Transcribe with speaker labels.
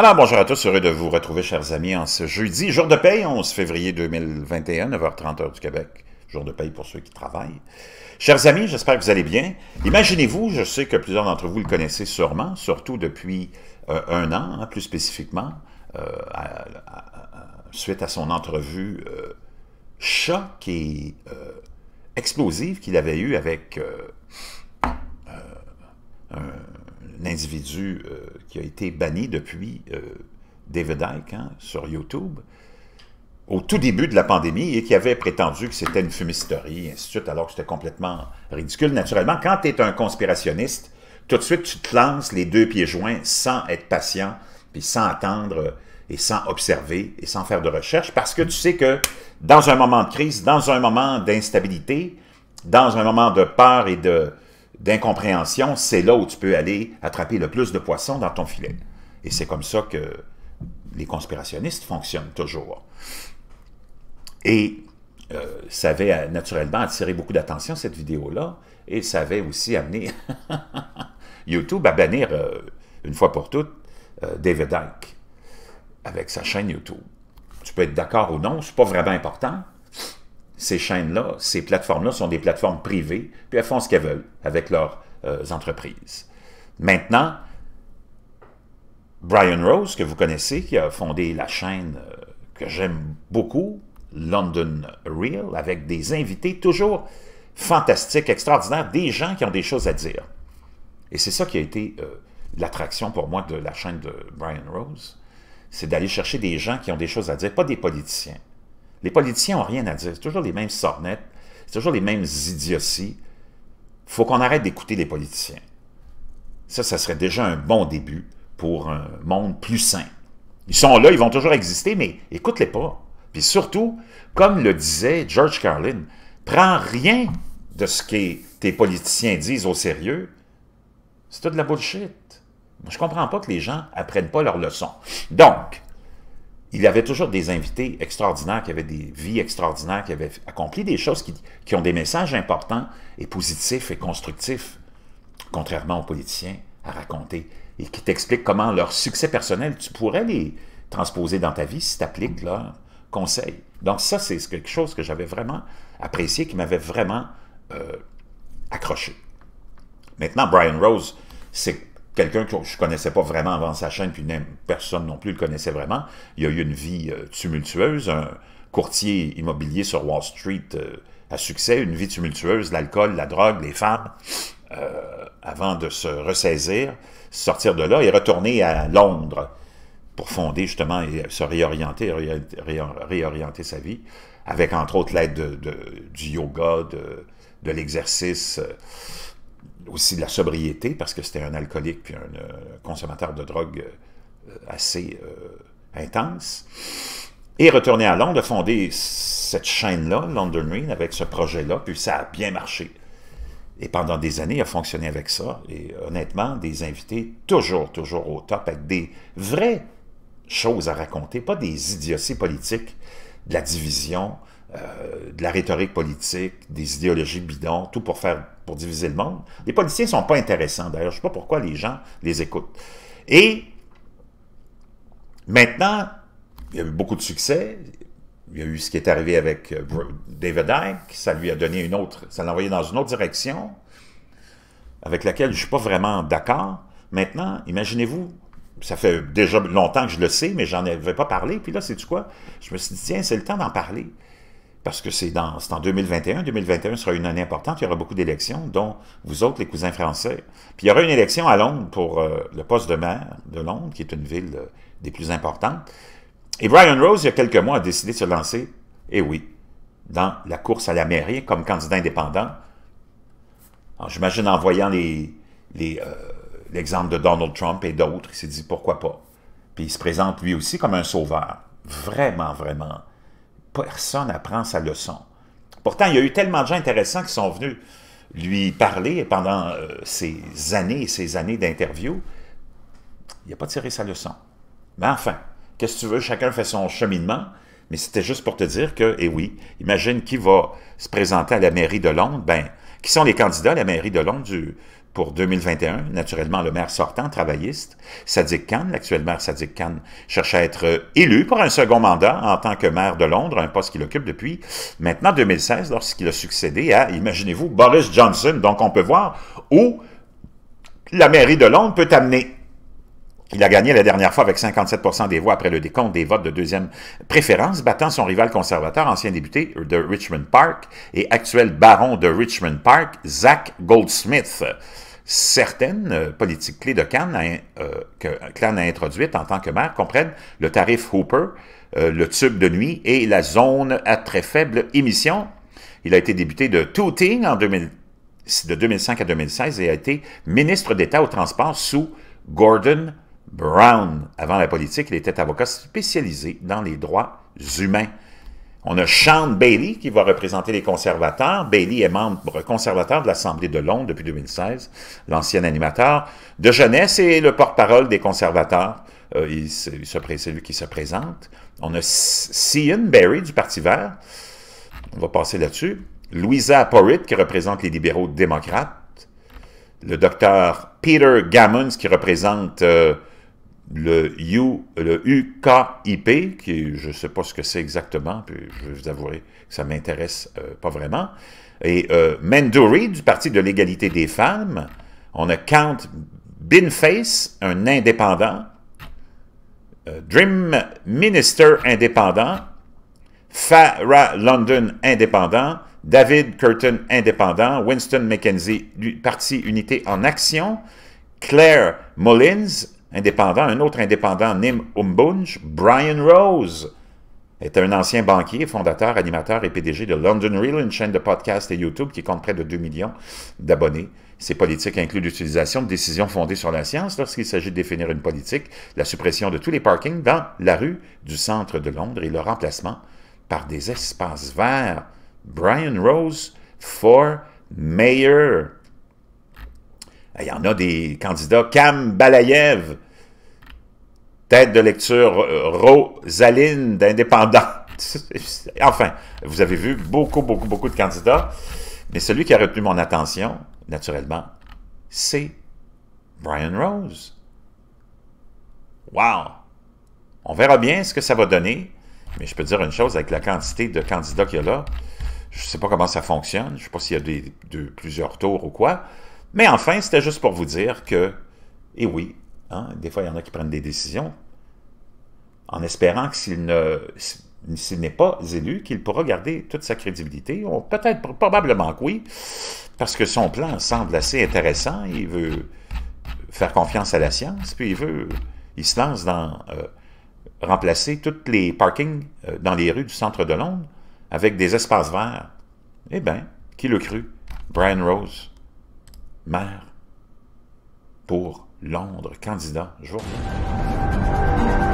Speaker 1: Alors, bonjour à tous, heureux de vous retrouver, chers amis, en ce jeudi, jour de paye, 11 février 2021, 9h30 heure du Québec. Jour de paye pour ceux qui travaillent. Chers amis, j'espère que vous allez bien. Imaginez-vous, je sais que plusieurs d'entre vous le connaissez sûrement, surtout depuis euh, un an, hein, plus spécifiquement, euh, suite à son entrevue euh, choc et explosive qu'il avait eue avec un l'individu euh, qui a été banni depuis euh, David Icke hein, sur YouTube, au tout début de la pandémie et qui avait prétendu que c'était une fumisterie, et alors que c'était complètement ridicule. Naturellement, quand tu es un conspirationniste, tout de suite, tu te lances les deux pieds joints sans être patient, puis sans attendre euh, et sans observer et sans faire de recherche, parce que tu sais que dans un moment de crise, dans un moment d'instabilité, dans un moment de peur et de, d'incompréhension, c'est là où tu peux aller attraper le plus de poissons dans ton filet. Et c'est comme ça que les conspirationnistes fonctionnent toujours. Et euh, ça avait euh, naturellement attiré beaucoup d'attention, cette vidéo-là, et ça avait aussi amené YouTube à bannir, euh, une fois pour toutes, David Icke avec sa chaîne YouTube. Tu peux être d'accord ou non, c'est pas vraiment important, ces chaînes-là, ces plateformes-là sont des plateformes privées, puis elles font ce qu'elles veulent avec leurs euh, entreprises. Maintenant, Brian Rose, que vous connaissez, qui a fondé la chaîne euh, que j'aime beaucoup, London Real, avec des invités toujours fantastiques, extraordinaires, des gens qui ont des choses à dire. Et c'est ça qui a été euh, l'attraction pour moi de la chaîne de Brian Rose, c'est d'aller chercher des gens qui ont des choses à dire, pas des politiciens les politiciens n'ont rien à dire. C'est toujours les mêmes sornettes, c'est toujours les mêmes idioties. faut qu'on arrête d'écouter les politiciens. Ça, ça serait déjà un bon début pour un monde plus sain. Ils sont là, ils vont toujours exister, mais écoute-les pas. Puis surtout, comme le disait George Carlin, prends rien de ce que tes politiciens disent au sérieux. C'est tout de la bullshit. Je comprends pas que les gens apprennent pas leurs leçons. Donc, il avait toujours des invités extraordinaires qui avaient des vies extraordinaires, qui avaient accompli des choses qui, ont des messages importants et positifs et constructifs, contrairement aux politiciens à raconter, et qui t'expliquent comment leur succès personnel, tu pourrais les transposer dans ta vie si tu appliques leurs conseils. Donc ça, c'est quelque chose que j'avais vraiment apprécié, qui m'avait vraiment euh, accroché. Maintenant, Brian Rose, c'est quelqu'un que je connaissais pas vraiment avant sa chaîne, puis personne non plus le connaissait vraiment. Il a eu une vie euh, tumultueuse, un courtier immobilier sur Wall Street euh, à succès, une vie tumultueuse, l'alcool, la drogue, les femmes, euh, avant de se ressaisir, sortir de là et retourner à Londres pour fonder justement et se réorienter, réorienter sa vie, avec entre autres l'aide de, du yoga, de, l'exercice aussi de la sobriété, parce que c'était un alcoolique puis un euh, consommateur de drogue euh, assez euh, intense. Et retourné à Londres, fonder cette chaîne-là, London Rain, avec ce projet-là, puis ça a bien marché. Et pendant des années, il a fonctionné avec ça. Et honnêtement, des invités toujours, toujours au top, avec des vraies choses à raconter, pas des idioties politiques, de la division, euh, de la rhétorique politique, des idéologies bidons, tout pour faire pour diviser le monde. Les politiciens ne sont pas intéressants, d'ailleurs. Je ne sais pas pourquoi les gens les écoutent. Et maintenant, il y a eu beaucoup de succès. Il y a eu ce qui est arrivé avec euh, David Icke. Ça lui a donné une autre... Ça l'a envoyé dans une autre direction avec laquelle je ne suis pas vraiment d'accord. Maintenant, imaginez-vous, ça fait déjà longtemps que je le sais, mais j'en avais pas parlé. Puis là, c'est du quoi? Je me suis dit, tiens, c'est le temps d'en parler parce que c'est en 2021. 2021 sera une année importante. Il y aura beaucoup d'élections, dont vous autres, les cousins français. Puis il y aura une élection à Londres pour euh, le poste de maire de Londres, qui est une ville euh, des plus importantes. Et Brian Rose, il y a quelques mois, a décidé de se lancer, et eh oui, dans la course à la mairie comme candidat indépendant. J'imagine en voyant euh, l'exemple de Donald Trump et d'autres, il s'est dit pourquoi pas. Puis il se présente lui aussi comme un sauveur. Vraiment, vraiment personne n'apprend sa leçon. Pourtant, il y a eu tellement de gens intéressants qui sont venus lui parler pendant euh, ces années et ces années d'interview. Il n'a pas tiré sa leçon. Mais enfin, qu'est-ce que tu veux, chacun fait son cheminement, mais c'était juste pour te dire que, eh oui, imagine qui va se présenter à la mairie de Londres, ben, qui sont les candidats à la mairie de Londres du, pour 2021, naturellement le maire sortant, travailliste, Sadiq Khan, l'actuel maire Sadiq Khan, cherche à être euh, élu pour un second mandat en tant que maire de Londres, un poste qu'il occupe depuis maintenant 2016, lorsqu'il a succédé à, imaginez-vous, Boris Johnson. Donc on peut voir où la mairie de Londres peut amener il a gagné la dernière fois avec 57 des voix après le décompte des votes de deuxième préférence, battant son rival conservateur, ancien député de Richmond Park et actuel baron de Richmond Park, Zach Goldsmith certaines politiques clés de Cannes hein, euh, que a introduites en tant que maire comprennent le tarif Hooper, euh, le tube de nuit et la zone à très faible émission. Il a été débuté de Tooting en de 2005 à 2016 et a été ministre d'État au transport sous Gordon Brown. Avant la politique, il était avocat spécialisé dans les droits humains. On a Sean Bailey qui va représenter les conservateurs. Bailey est membre conservateur de l'Assemblée de Londres depuis 2016, l'ancien animateur de jeunesse et le porte-parole des conservateurs. Euh, il, c'est lui qui se présente. On a Cian Berry du Parti vert. On va passer là-dessus. Louisa Porritt qui représente les libéraux démocrates. Le docteur Peter Gammons qui représente... Euh, le, UKIP, qui je ne sais pas ce que c'est exactement, puis je vais vous avouer que ça m'intéresse euh, pas vraiment, et euh, du Parti de l'égalité des femmes, on a Count Binface, un indépendant, euh, Dream Minister indépendant, Farah London indépendant, David Curtin indépendant, Winston McKenzie du Parti Unité en Action, Claire Mullins, indépendant, un autre indépendant, Nim Umbunj, Brian Rose, est un ancien banquier, fondateur, animateur et PDG de London Real, une chaîne de podcast et YouTube qui compte près de 2 millions d'abonnés. Ses politiques incluent l'utilisation de décisions fondées sur la science lorsqu'il s'agit de définir une politique, la suppression de tous les parkings dans la rue du centre de Londres et le remplacement par des espaces verts. Brian Rose for Mayor. Ben, il y en a des candidats. Cam Balayev, tête de lecture euh, Rosaline d'Indépendant. enfin, vous avez vu beaucoup, beaucoup, beaucoup de candidats. Mais celui qui a retenu mon attention, naturellement, c'est Brian Rose. Wow! On verra bien ce que ça va donner. Mais je peux dire une chose, avec la quantité de candidats qu'il y a là, je ne sais pas comment ça fonctionne. Je ne sais pas s'il y a de, plusieurs tours ou quoi. Mais enfin, c'était juste pour vous dire que, et oui, hein, des fois, il y en a qui prennent des décisions en espérant que s'il ne n'est pas élu, qu'il pourra garder toute sa crédibilité. Peut-être, probablement que oui, parce que son plan semble assez intéressant. Il veut faire confiance à la science, puis il veut, il se lance dans euh, remplacer tous les parkings euh, dans les rues du centre de Londres avec des espaces verts. Eh bien, qui le crut? Brian Rose maire pour Londres, candidat. Je